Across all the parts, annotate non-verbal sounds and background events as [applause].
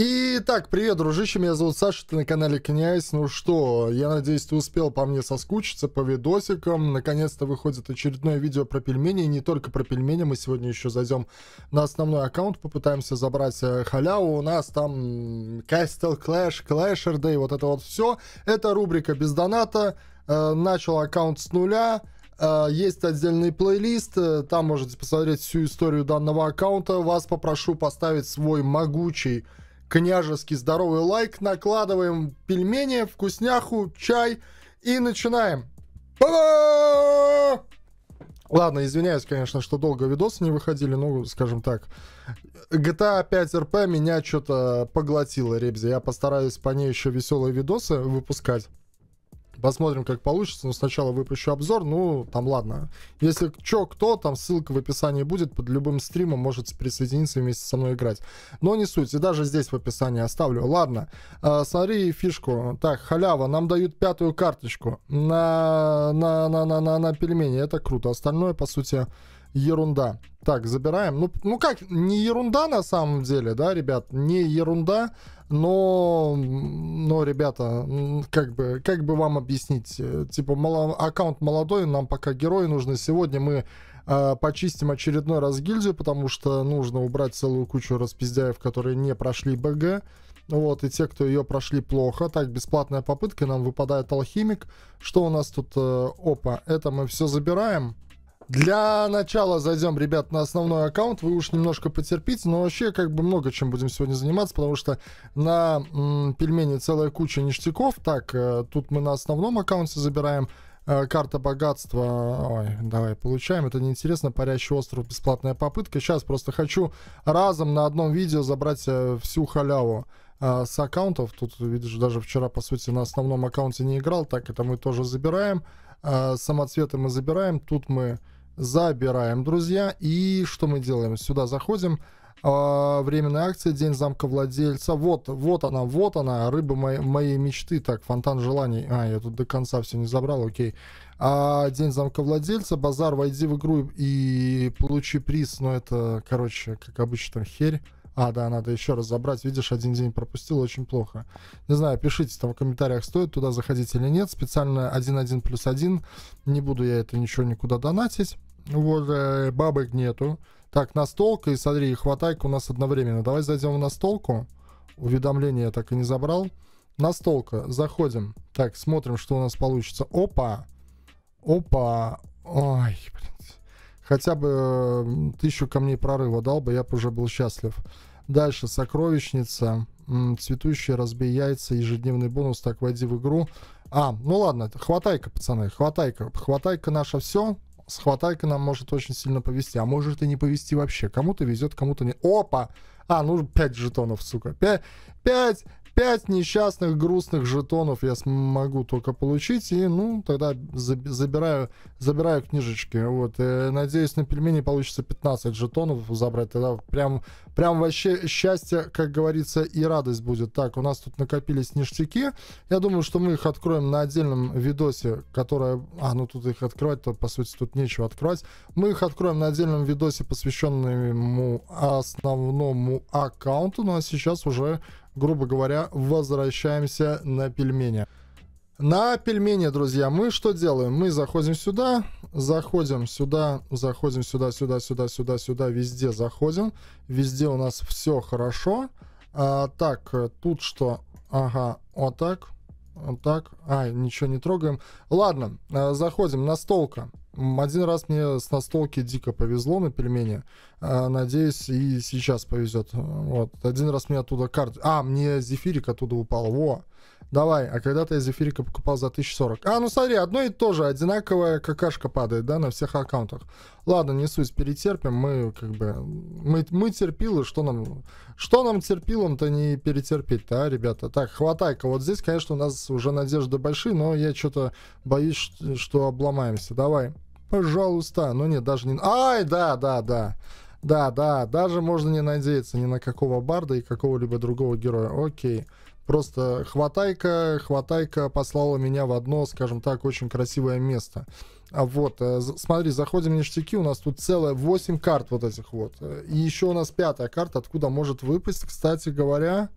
Итак, привет, дружище, меня зовут Саша, ты на канале Князь. Ну что, я надеюсь, ты успел по мне соскучиться, по видосикам. Наконец-то выходит очередное видео про пельмени, и не только про пельмени. Мы сегодня еще зайдем на основной аккаунт, попытаемся забрать э, халяву. У нас там Castle Clash, Clasher Day, вот это вот все. Это рубрика без доната. Э, начал аккаунт с нуля. Э, есть отдельный плейлист, там можете посмотреть всю историю данного аккаунта. Вас попрошу поставить свой могучий княжеский здоровый лайк, накладываем пельмени, вкусняху, чай и начинаем. ба Ладно, извиняюсь, конечно, что долго видосы не выходили, но, скажем так. GTA 5 RP меня что-то поглотило, ребзи. Я постараюсь по ней еще веселые видосы выпускать. Посмотрим, как получится. Но сначала выпущу обзор. Ну, там ладно. Если чё, кто, там ссылка в описании будет. Под любым стримом может присоединиться и вместе со мной играть. Но не суть. И даже здесь в описании оставлю. Ладно. Э, смотри фишку. Так, халява. Нам дают пятую карточку на, на, на, на, на, на пельмени. Это круто. Остальное, по сути, ерунда. Так, забираем. Ну, ну как, не ерунда на самом деле, да, ребят? Не ерунда но, но, ребята, как бы, как бы вам объяснить, э, типа, мало, аккаунт молодой, нам пока герои нужны, сегодня мы а, почистим очередной раз гильдию, потому что нужно убрать целую кучу распиздяев, которые не прошли БГ, вот, и те, кто ее прошли плохо. Так, бесплатная попытка, нам выпадает алхимик. Что у нас тут? Э, опа, это мы все забираем. Для начала зайдем, ребят, на основной аккаунт. Вы уж немножко потерпите, но вообще как бы много чем будем сегодня заниматься, потому что на м, пельмени целая куча ништяков. Так, э, тут мы на основном аккаунте забираем э, карта богатства. Ой, давай, получаем. Это неинтересно. Парящий остров, бесплатная попытка. Сейчас просто хочу разом на одном видео забрать э, всю халяву э, с аккаунтов. Тут, видишь, даже вчера, по сути, на основном аккаунте не играл. Так, это мы тоже забираем. Э, самоцветы мы забираем. Тут мы Забираем, друзья. И что мы делаем? Сюда заходим. А, временная акция, день замка владельца. Вот, вот она, вот она, рыба моей, моей мечты. Так, фонтан желаний. А, я тут до конца все не забрал, окей. А, день замка владельца, базар, войди в игру и получи приз. но ну, это, короче, как обычно, там херь. А, да, надо еще раз забрать. Видишь, один день пропустил, очень плохо. Не знаю, пишите там в комментариях, стоит туда заходить или нет. Специально 1-1 плюс 1. Не буду я это ничего никуда донатить. Вот э, бабок нету. Так, настолка и смотри, хватайка у нас одновременно. Давай зайдем в настолку. Уведомление я так и не забрал. Настолка, заходим. Так, смотрим, что у нас получится. Опа! Опа! Ой, блин. Хотя бы э, тысячу камней прорыва дал бы, я бы уже был счастлив. Дальше, сокровищница, цветущие, разбей яйца, ежедневный бонус, так, войди в игру. А, ну ладно, хватайка, пацаны, хватайка, хватайка наша все, Схватайка нам может очень сильно повезти, а может и не повезти вообще. Кому-то везет, кому-то не. Опа! А, ну 5 жетонов, сука. 5, 5 5 несчастных грустных жетонов я смогу только получить, и, ну, тогда забираю, забираю книжечки, вот, и, э, надеюсь, на пельмени получится 15 жетонов забрать, тогда прям, прям вообще счастье, как говорится, и радость будет. Так, у нас тут накопились ништяки, я думаю, что мы их откроем на отдельном видосе, которое, а, ну, тут их открывать-то, по сути, тут нечего открывать, мы их откроем на отдельном видосе, посвященному основному аккаунту, ну, а сейчас уже грубо говоря, возвращаемся на пельмени. На пельмени, друзья, мы что делаем? Мы заходим сюда, заходим сюда, заходим сюда, сюда, сюда, сюда, сюда, везде заходим. Везде у нас все хорошо. А, так, тут что? Ага, вот так, вот так. А, ничего не трогаем. Ладно, а, заходим на столка. Один раз мне с настолки дико повезло на пельмени. А, надеюсь, и сейчас повезет. Вот. Один раз мне оттуда карт... А, мне зефирик оттуда упал. Во. Давай, а когда-то я зефирика покупал за 1040. А, ну смотри, одно и то же, одинаковая какашка падает, да, на всех аккаунтах. Ладно, не суть, перетерпим, мы как бы... Мы, мы терпилы, что нам... Что нам терпилом-то не перетерпеть-то, а, ребята? Так, хватай-ка, вот здесь, конечно, у нас уже надежды большие, но я что-то боюсь, что обломаемся. Давай. Пожалуйста. Но ну, нет, даже не... Ай, да, да, да. Да, да, даже можно не надеяться ни на какого барда и какого-либо другого героя. Окей. Просто хватайка, хватайка послала меня в одно, скажем так, очень красивое место. А вот, э, смотри, заходим в ништяки, у нас тут целая 8 карт вот этих вот. Э, и еще у нас пятая карта, откуда может выпасть, кстати говоря...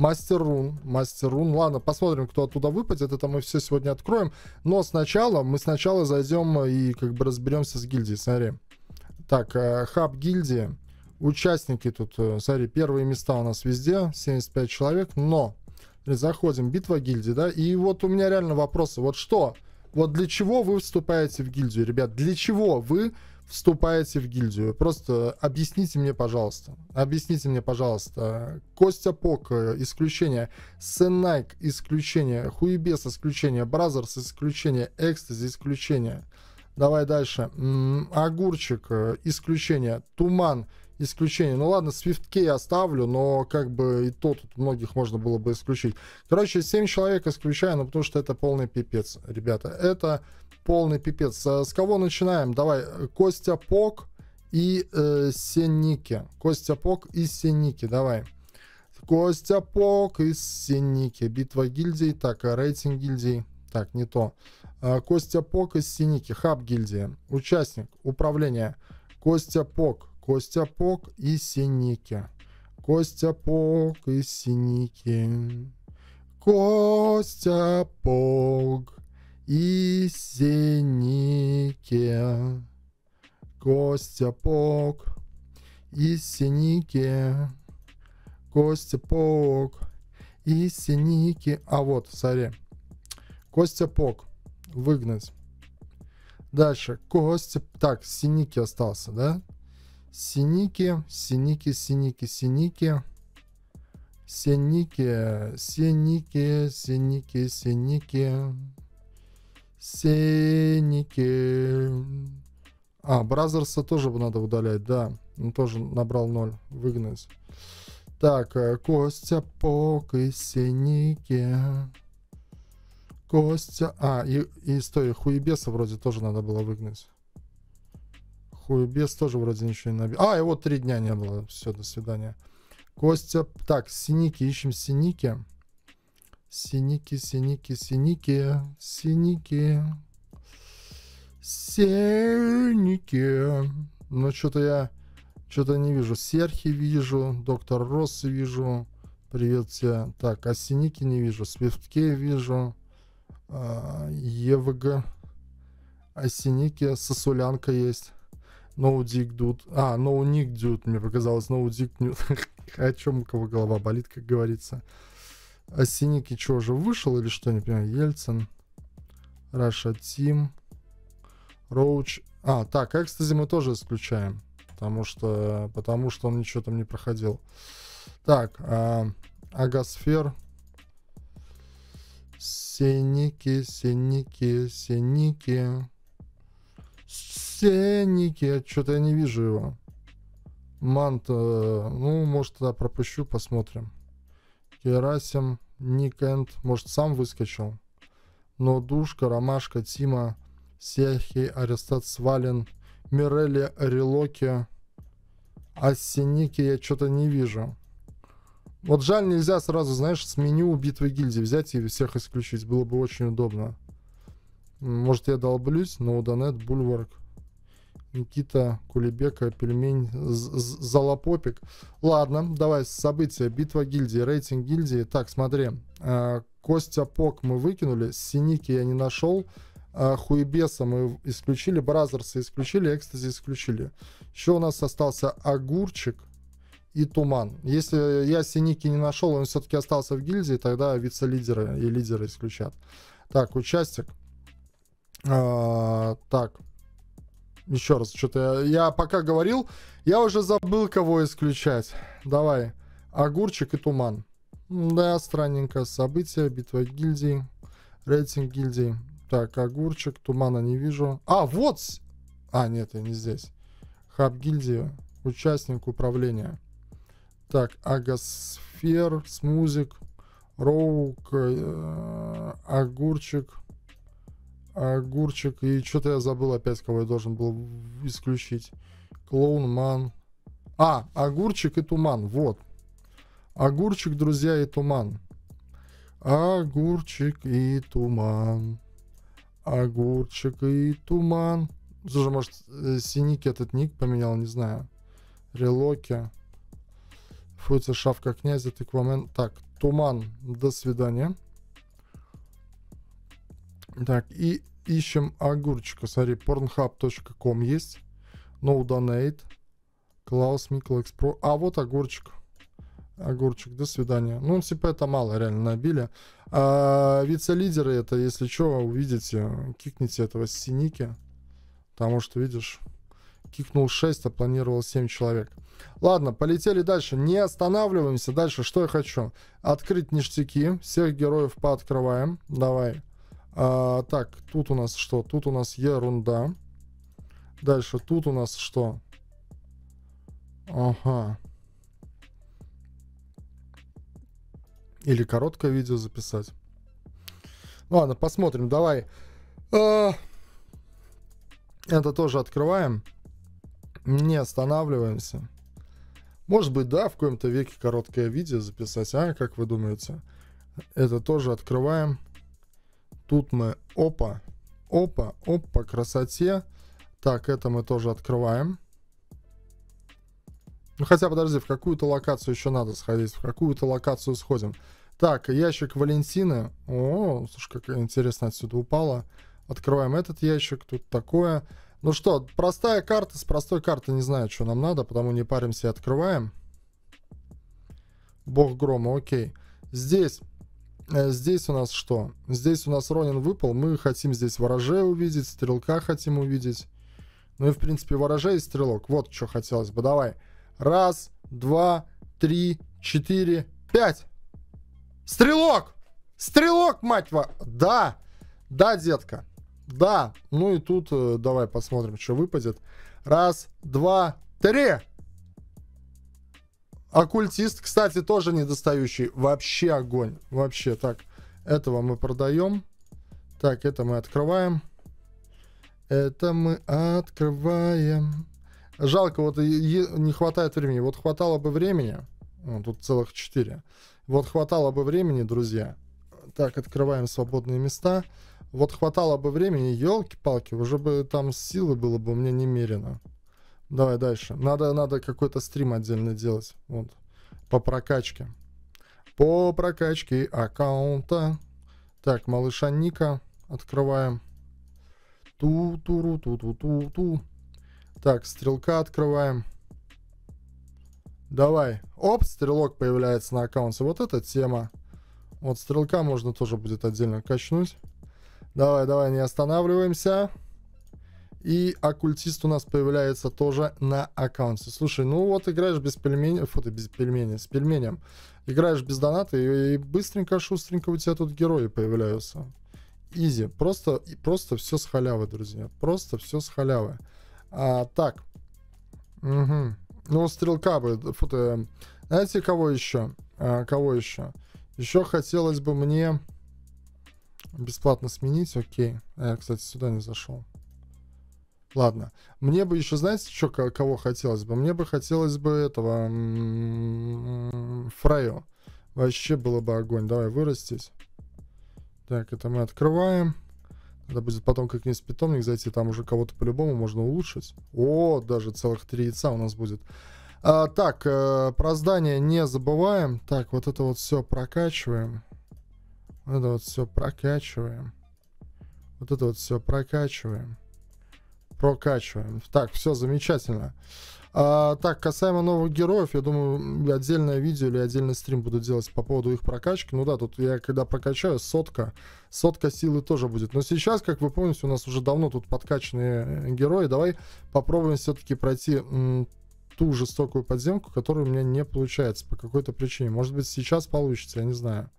Мастер рун, мастер рун. Ладно, посмотрим, кто оттуда выпадет. Это мы все сегодня откроем. Но сначала, мы сначала зайдем и как бы разберемся с гильдией. Смотри. Так, э, хаб гильдии. Участники тут, э, смотри, первые места у нас везде. 75 человек, но... Заходим, битва гильдии, да? И вот у меня реально вопросы. Вот что? Вот для чего вы вступаете в гильдию, ребят? Для чего вы вступаете в гильдию. Просто объясните мне, пожалуйста. Объясните мне, пожалуйста. Костя Пок, э, исключение. Сенайк, исключение. Хуебес, исключение. Бразерс, исключение. Экстази, исключение. Давай дальше. Огурчик, э, исключение. Туман, исключение. Ну ладно, SwiftK оставлю, но как бы и то тут многих можно было бы исключить. Короче, 7 человек исключаю, но ну, потому что это полный пипец, ребята. Это полный пипец. Э, с кого начинаем? Давай, э, Костя Пок и э, Сенники. Костя Пок и Сенники, давай. Костя Пок и Сенники. Битва гильдий. Так, э, рейтинг гильдий. Так, не то. Костя Пок и Сенники. хаб гильдия. Участник Управление. Костя Пок. Костя Пок и Сенники. Костя Пок и Сенники. Костя Пок и синике. Костя Пок, и синике. Костя Пок, и синике. А вот, сори. Костя Пок, выгнать. Дальше, Костя... Так, синики остался, да? Синики, синики, синики, синики. Синики, синики, синики, синики. Сеники. А, Бразерса тоже надо удалять, да. Он ну, тоже набрал 0. Выгнать. Так, э, Костя, Пок и Синики. Костя... А, и, и стой, Хуебеса вроде тоже надо было выгнать. Хуебес тоже вроде ничего не набил. А, его три дня не было. Все, до свидания. Костя... Так, Синики, ищем Синики. Синики. Синики, синики, синики, синики. Синики. Но что-то я что-то не вижу. Серхи вижу, доктор Росс вижу. Привет тебе. Так, а синики не вижу. Свифтке вижу. А, ЕВГ. А синики, сосулянка есть. No dick dude. А, no nick dude, мне показалось. No dick dude. [laughs] О чем у кого голова болит, как говорится. А Синики что, уже вышел или что, не понимаю? Ельцин, Раша Тим, Роуч. А, так, Экстази мы тоже исключаем, потому что, потому что он ничего там не проходил. Так, а, Агасфер, Синики, Синики, Синики, Синики, что-то я не вижу его. Мант, ну, может, тогда пропущу, посмотрим. Герасим, Никенд, может, сам выскочил. Но Душка, Ромашка, Тима, Сехи, Аристат Свалин, Мирелли, Релоки, а я что-то не вижу. Вот жаль, нельзя сразу, знаешь, с меню битвы гильдии взять и всех исключить. Было бы очень удобно. Может, я долблюсь, но Донет, Бульварк, Никита Кулебека, пельмень, залопопик. Ладно, давай, события. Битва гильдии, рейтинг гильдии. Так, смотри. А, Костя Пок мы выкинули, Синики я не нашел. А, Хуебеса мы исключили, Бразерса исключили, Экстази исключили. Еще у нас остался Огурчик и Туман. Если я Синики не нашел, он все-таки остался в гильдии, тогда вице-лидеры и лидеры исключат. Так, участник. А, так, еще раз, что-то я пока говорил, я уже забыл, кого исключать. Давай, огурчик и туман. Да, странненько. События, битва гильдии, рейтинг гильдии. Так, огурчик, тумана не вижу. А, вот! А, нет, я не здесь. Хаб гильдии, участник управления. Так, агосфер, смузик, роук, э, огурчик. Огурчик. И что-то я забыл опять, кого я должен был исключить. Клоунман. А, огурчик и туман. Вот. Огурчик, друзья, и туман. Огурчик и туман. Огурчик и туман. Слушай, может, э, синик этот ник поменял, не знаю. Релоки. Фуется шавка князя, тыквамен. Так, туман. До свидания. Так, и ищем огурчика. Смотри, pornhub.com есть. No donate. Клаус Микл Экспро. А вот огурчик. Огурчик, до свидания. Ну, типа это мало, реально набили. А, вице-лидеры это, если что, увидите, кикните этого синики. Потому что, видишь, кикнул 6, а планировал 7 человек. Ладно, полетели дальше. Не останавливаемся. Дальше что я хочу? Открыть ништяки. Всех героев пооткрываем. Давай. А, так, тут у нас что? Тут у нас ерунда. Дальше тут у нас что? Ага. Или короткое видео записать. Ладно, посмотрим. Давай. А, это тоже открываем. Не останавливаемся. Может быть, да, в каком то веке короткое видео записать, а? Как вы думаете? Это тоже открываем. Тут мы, опа, опа, опа, красоте. Так, это мы тоже открываем. Ну, хотя, подожди, в какую-то локацию еще надо сходить. В какую-то локацию сходим. Так, ящик Валентины. О, слушай, как интересно отсюда упала. Открываем этот ящик, тут такое. Ну что, простая карта, с простой карты не знаю, что нам надо, потому не паримся и открываем. Бог грома, окей. Здесь Э, здесь у нас что? Здесь у нас Ронин выпал. Мы хотим здесь ворожея увидеть, стрелка хотим увидеть. Ну и, в принципе, ворожей и стрелок. Вот что хотелось бы. Давай. Раз, два, три, четыре, пять. Стрелок! Стрелок, мать во... Да! Да, детка. Да. Ну и тут э, давай посмотрим, что выпадет. Раз, два, три. Оккультист, кстати, тоже недостающий. Вообще огонь. Вообще, так. Этого мы продаем. Так, это мы открываем. Это мы открываем. Жалко, вот не хватает времени. Вот хватало бы времени. Ну, тут целых 4. Вот хватало бы времени, друзья. Так, открываем свободные места. Вот хватало бы времени, елки-палки, уже бы там силы было бы у меня немерено. Давай дальше. Надо, надо какой-то стрим отдельно делать. Вот. По прокачке. По прокачке аккаунта. Так, малыша Ника открываем. Ту-ту-ру-ту-ту-ту-ту. Так, стрелка открываем. Давай. Оп, стрелок появляется на аккаунте. Вот эта тема. Вот стрелка можно тоже будет отдельно качнуть. Давай, давай, не останавливаемся. И оккультист у нас появляется тоже на аккаунте. Слушай, ну вот играешь без пельменей, фу ты без пельменей, с пельменем. Играешь без доната и, быстренько, шустренько у тебя тут герои появляются. Изи. Просто, просто все с халявы, друзья. Просто все с халявы. А, так. Угу. Ну, стрелка бы. Фу ты. Знаете, кого еще? А, кого еще? Еще хотелось бы мне бесплатно сменить. Окей. А я, кстати, сюда не зашел. Ладно. Мне бы еще, знаете, что, кого хотелось бы? Мне бы хотелось бы этого... Фрайо. Вообще было бы огонь. Давай вырастить. Так, это мы открываем. Надо будет потом как-нибудь в питомник зайти. Там уже кого-то по-любому можно улучшить. О, даже целых три яйца у нас будет. А, так, э, про здание не забываем. Так, вот это вот все прокачиваем. Вот это вот все прокачиваем. Вот это вот все прокачиваем прокачиваем. Так, все замечательно. А, так, касаемо новых героев, я думаю, отдельное видео или отдельный стрим буду делать по поводу их прокачки. Ну да, тут я когда прокачаю, сотка, сотка силы тоже будет. Но сейчас, как вы помните, у нас уже давно тут подкачанные э, герои. Давай попробуем все-таки пройти ту жестокую подземку, которую у меня не получается по какой-то причине. Может быть, сейчас получится, я не знаю.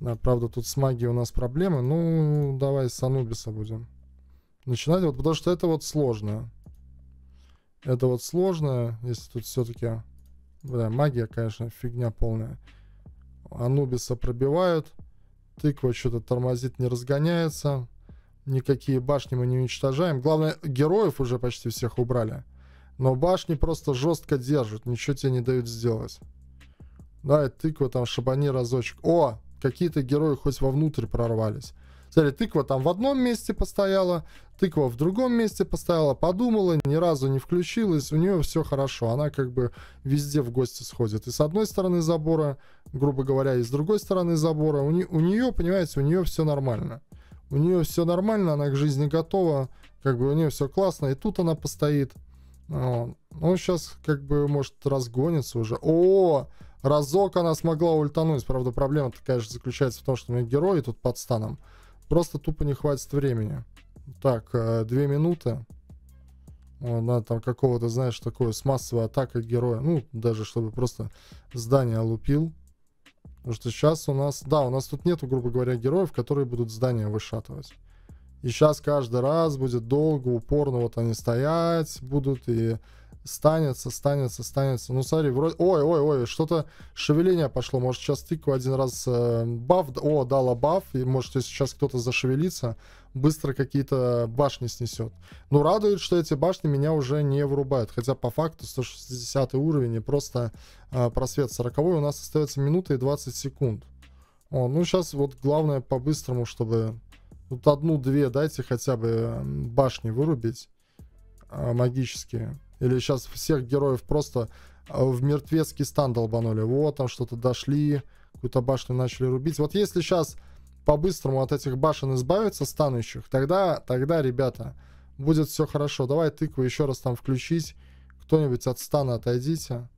Да, правда, тут с магией у нас проблемы. Ну, давай с Анубиса будем начинать, вот, потому что это вот сложно. Это вот сложно, если тут все-таки... Бля, магия, конечно, фигня полная. Анубиса пробивают. Тыква что-то тормозит, не разгоняется. Никакие башни мы не уничтожаем. Главное, героев уже почти всех убрали. Но башни просто жестко держат. Ничего тебе не дают сделать. Да, и тыква там шабани разочек. О, какие-то герои хоть вовнутрь прорвались. Смотри, тыква там в одном месте постояла, тыква в другом месте постояла, подумала, ни разу не включилась, у нее все хорошо, она как бы везде в гости сходит. И с одной стороны забора, грубо говоря, и с другой стороны забора, у, не, у нее, понимаете, у нее все нормально. У нее все нормально, она к жизни готова, как бы у нее все классно, и тут она постоит. Он ну, сейчас как бы, может, разгонится уже. О, разок она смогла ультануть. Правда, проблема, такая же заключается в том, что у меня герои тут под станом. Просто тупо не хватит времени. Так, э, две минуты. Надо там какого-то, знаешь, такое с массовой атакой героя. Ну, даже чтобы просто здание лупил. Потому что сейчас у нас... Да, у нас тут нету, грубо говоря, героев, которые будут здания вышатывать. И сейчас каждый раз будет долго, упорно вот они стоять будут и Станется, станется, станется. Ну, смотри, вроде... Ой, ой, ой, что-то шевеление пошло. Может, сейчас тыкаю один раз э, баф... О, дала баф. И, может, если сейчас кто-то зашевелится, быстро какие-то башни снесет. Ну, радует, что эти башни меня уже не вырубают. Хотя, по факту, 160 уровень и просто э, просвет 40 у нас остается минута и 20 секунд. О, ну, сейчас вот главное по-быстрому, чтобы... Вот одну-две дайте хотя бы башни вырубить. Э, магические. Или сейчас всех героев просто э, в мертвецкий стан долбанули. Вот, там что-то дошли, какую-то башню начали рубить. Вот если сейчас по-быстрому от этих башен избавиться, станущих, тогда, тогда, ребята, будет все хорошо. Давай тыкву еще раз там включить. Кто-нибудь от стана отойдите.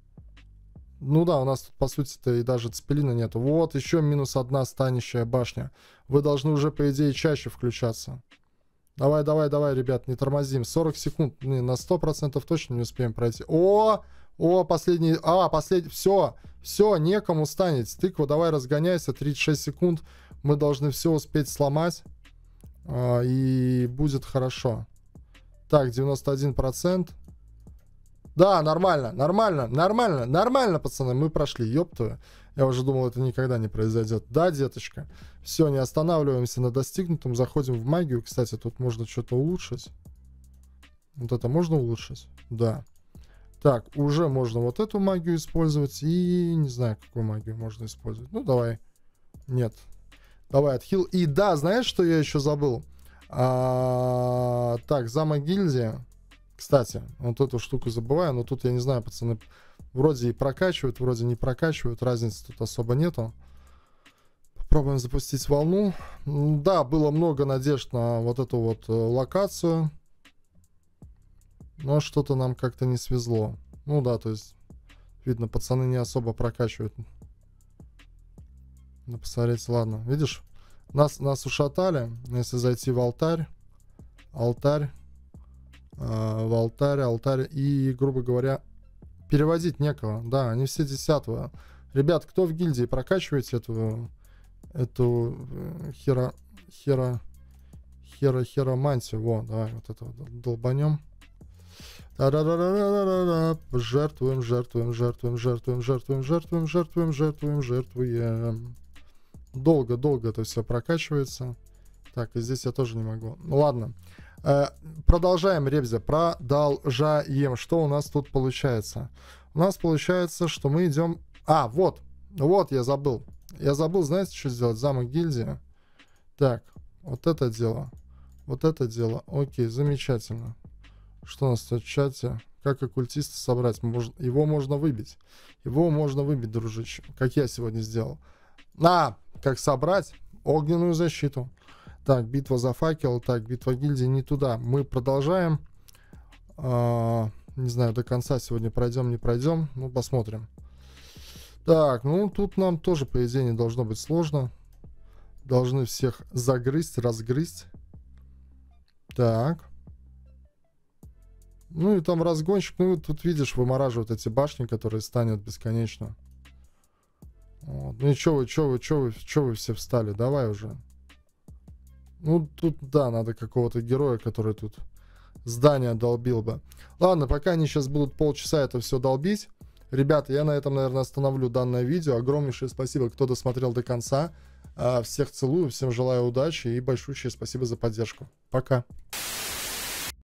Ну да, у нас тут, по сути-то, и даже цепелина нету. Вот еще минус одна станищая башня. Вы должны уже, по идее, чаще включаться. Давай, давай, давай, ребят, не тормозим. 40 секунд не, на 100% точно не успеем пройти. О, о, последний, а, последний, все, все, некому станет. Тыква, давай разгоняйся, 36 секунд. Мы должны все успеть сломать. А, и будет хорошо. Так, 91%. Да, нормально, нормально, нормально, нормально, пацаны, мы прошли, ёптую. Я уже думал, это никогда не произойдет. Да, деточка, все, не останавливаемся на достигнутом, заходим в магию. Кстати, тут можно что-то улучшить. Вот это можно улучшить? Да. Так, уже можно вот эту магию использовать. И не знаю, какую магию можно использовать. Ну, давай. Нет. Давай, отхил. И да, знаешь, что я еще забыл? А, так, за гильдия. Кстати, вот эту штуку забываю, но тут я не знаю, пацаны, вроде и прокачивают, вроде не прокачивают, разницы тут особо нету. Попробуем запустить волну. Да, было много надежд на вот эту вот э, локацию. Но что-то нам как-то не свезло. Ну да, то есть, видно, пацаны не особо прокачивают. Ну, посмотрите, ладно. Видишь, нас, нас ушатали. Если зайти в алтарь, алтарь, Э, в алтарь, алтарь и, грубо говоря, переводить некого. Да, они все десятого. Ребят, кто в гильдии прокачиваете эту, эту хера, хера, хера, хера мантию, Во, давай вот это долбанем. Жертвуем, жертвуем, жертвуем, жертвуем, жертвуем, жертвуем, жертвуем, жертвуем, жертвуем. Долго-долго это все прокачивается. Так, и здесь я тоже не могу. Ну ладно. Э, продолжаем, ребзя, продолжаем. Что у нас тут получается? У нас получается, что мы идем... А, вот, вот я забыл. Я забыл, знаете, что сделать? Замок гильдии. Так, вот это дело. Вот это дело. Окей, замечательно. Что у нас тут в чате? Как оккультиста собрать? Мож... Его можно выбить. Его можно выбить, дружище. Как я сегодня сделал. На! Как собрать огненную защиту. Так, битва за факел, так, битва гильдии не туда. Мы продолжаем. А, не знаю, до конца сегодня пройдем, не пройдем. Ну, посмотрим. Так, ну тут нам тоже, по идее, не должно быть сложно. Должны всех загрызть, разгрызть. Так. Ну и там разгонщик, ну тут видишь, вымораживают эти башни, которые станут бесконечно. Вот. Ну и чё вы, чё вы, чё вы, чё вы все встали? Давай уже. Ну, тут, да, надо какого-то героя, который тут здание долбил бы. Ладно, пока они сейчас будут полчаса это все долбить. Ребята, я на этом, наверное, остановлю данное видео. Огромнейшее спасибо, кто досмотрел до конца. А, всех целую, всем желаю удачи и большущее спасибо за поддержку. Пока.